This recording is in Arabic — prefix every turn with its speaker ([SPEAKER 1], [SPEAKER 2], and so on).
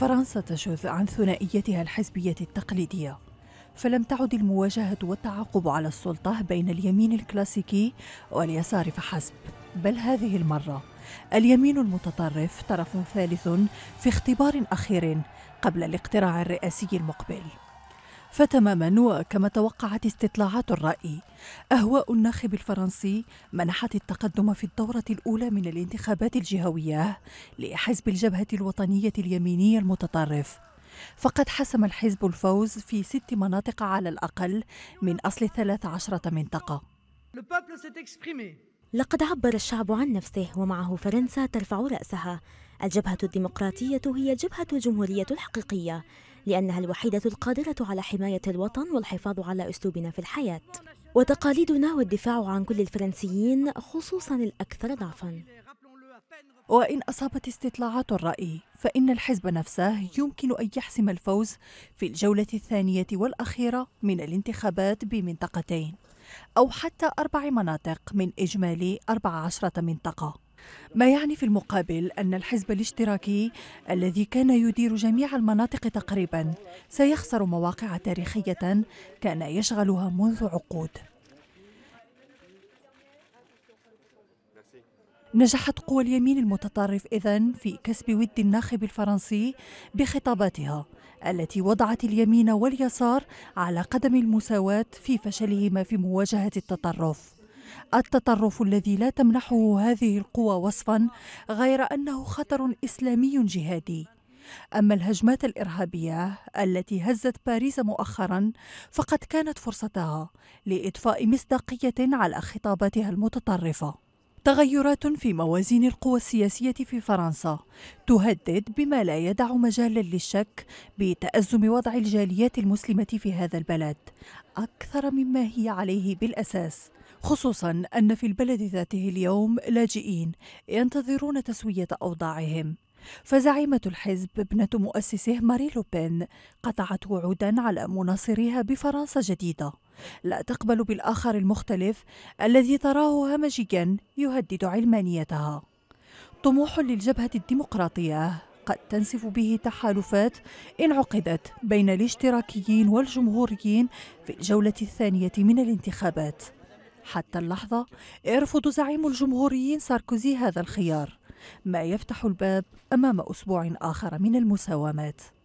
[SPEAKER 1] فرنسا تشذ عن ثنائيتها الحزبية التقليدية فلم تعد المواجهة والتعاقب على السلطة بين اليمين الكلاسيكي واليسار فحسب بل هذه المرة اليمين المتطرف طرف ثالث في اختبار أخير قبل الاقتراع الرئاسي المقبل فتماما وكما توقعت استطلاعات الرأي أهواء الناخب الفرنسي منحت التقدم في الدورة الأولى من الانتخابات الجهوية لحزب الجبهة الوطنية اليميني المتطرف فقد حسم الحزب الفوز في ست مناطق على الأقل من أصل 13 منطقة
[SPEAKER 2] لقد عبر الشعب عن نفسه ومعه فرنسا ترفع رأسها الجبهة الديمقراطية هي جبهة الجمهورية الحقيقية لأنها الوحيدة القادرة على حماية الوطن والحفاظ على أسلوبنا في الحياة وتقاليدنا والدفاع عن كل الفرنسيين
[SPEAKER 1] خصوصا الأكثر ضعفا وإن أصابت استطلاعات الرأي فإن الحزب نفسه يمكن أن يحسم الفوز في الجولة الثانية والأخيرة من الانتخابات بمنطقتين أو حتى أربع مناطق من إجمالي 14 منطقة ما يعني في المقابل أن الحزب الاشتراكي الذي كان يدير جميع المناطق تقريبا سيخسر مواقع تاريخية كان يشغلها منذ عقود نجحت قوى اليمين المتطرف إذن في كسب ود الناخب الفرنسي بخطاباتها التي وضعت اليمين واليسار على قدم المساواة في فشلهما في مواجهة التطرف التطرف الذي لا تمنحه هذه القوى وصفا غير انه خطر اسلامي جهادي أما الهجمات الإرهابية التي هزت باريس مؤخرا فقد كانت فرصتها لإضفاء مصداقية على خطاباتها المتطرفة. تغيرات في موازين القوى السياسية في فرنسا تهدد بما لا يدع مجالا للشك بتأزم وضع الجاليات المسلمة في هذا البلد أكثر مما هي عليه بالأساس خصوصا أن في البلد ذاته اليوم لاجئين ينتظرون تسوية أوضاعهم فزعيمة الحزب ابنة مؤسسه ماري لوبين قطعت وعودا على مناصريها بفرنسا جديدة لا تقبل بالآخر المختلف الذي تراه همجيا يهدد علمانيتها طموح للجبهة الديمقراطية قد تنسف به تحالفات انعقدت بين الاشتراكيين والجمهوريين في الجولة الثانية من الانتخابات حتى اللحظة يرفض زعيم الجمهوريين ساركوزي هذا الخيار ما يفتح الباب أمام أسبوع آخر من المساومات